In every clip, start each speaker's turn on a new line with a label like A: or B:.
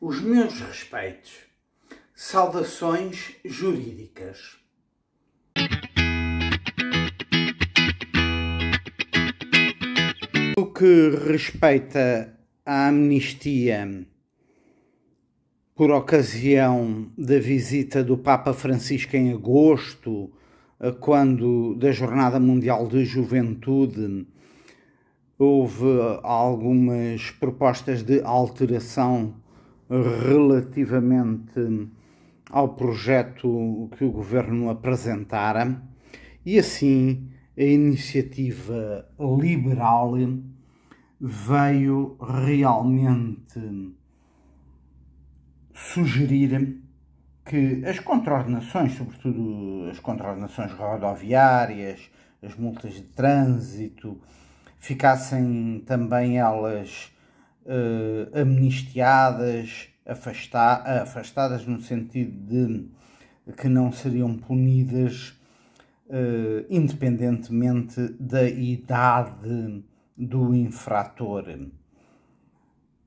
A: os meus respeitos. Saudações jurídicas. No que respeita à amnistia por ocasião da visita do Papa Francisco em agosto, eh, quando da Jornada Mundial de Juventude houve algumas propostas de alteração relativamente ao projeto que o governo apresentara e assim a iniciativa liberal veio realmente sugerir que as contraordenações, sobretudo as contraordenações rodoviárias, as multas de trânsito, ficassem também elas uh, amnistiadas, afasta afastadas no sentido de que não seriam punidas uh, independentemente da idade do infrator.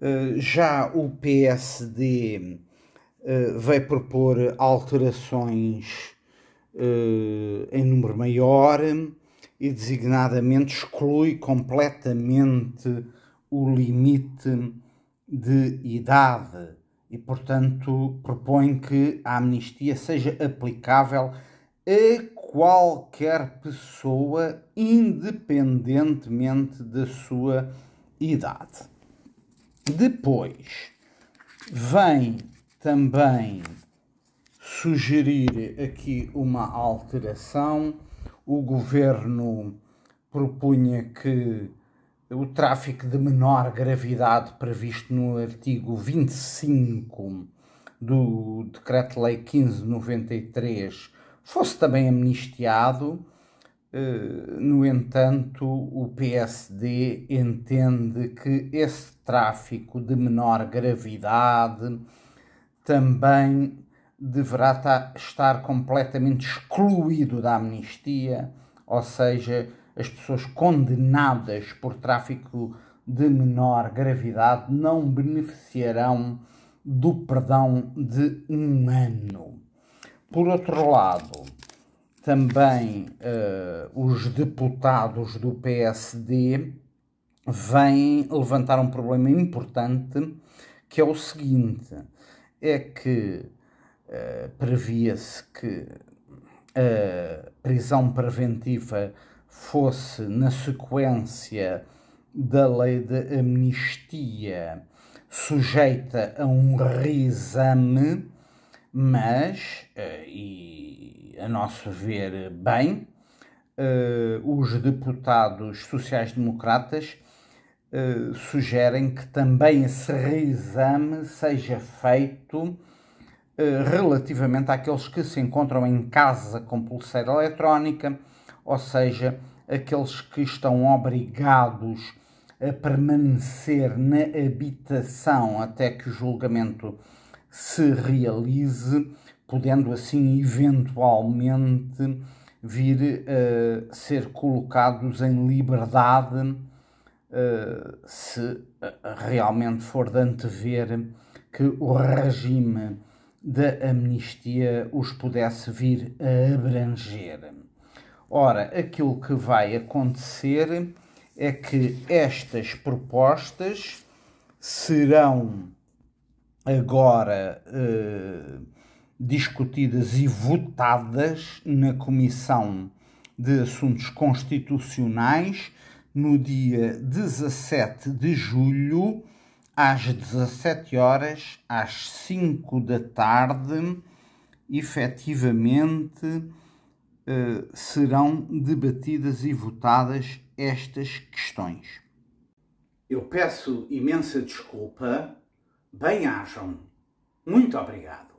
A: Eh, já o PSD vai propor alterações em número maior e designadamente exclui completamente o limite de idade e, portanto, propõe que a amnistia seja aplicável a qualquer pessoa, independentemente da sua idade. Depois vem também sugerir aqui uma alteração. O governo propunha que o tráfico de menor gravidade previsto no artigo 25 do Decreto-Lei 1593 fosse também amnistiado. Eh, no entanto, o PSD entende que esse tráfico de menor gravidade também deverá estar completamente excluído da amnistia, ou seja, as pessoas condenadas por tráfico de menor gravidade não beneficiarão do perdão de um ano. Por outro lado, também uh, os deputados do PSD vêm levantar um problema importante que é o seguinte: é que uh, previa-se que a eh, prisão preventiva fosse na sequência da lei de amnistia sujeita a um reexame, mas, eh, e a nosso ver bem, eh, os deputados sociais-democratas eh, sugerem que também esse reexame seja feito relativamente àqueles que se encontram em casa com pulseira eletrónica, ou seja, aqueles que estão obrigados a permanecer na habitação até que o julgamento se realize, podendo assim eventualmente vir a eh, ser colocados em liberdade eh, se eh, realmente for de antever que o regime da amnistia os pudesse vir a abranger. Ora, aquilo que vai acontecer é que estas propostas serão agora eh, discutidas e votadas na Comissão de Assuntos Constitucionais no dia 17 de julho, às 17 horas, às 5 da tarde, efetivamente eh, serão debatidas e votadas estas questões. Eu peço imensa desculpa. Bem-ajam. Muito obrigado.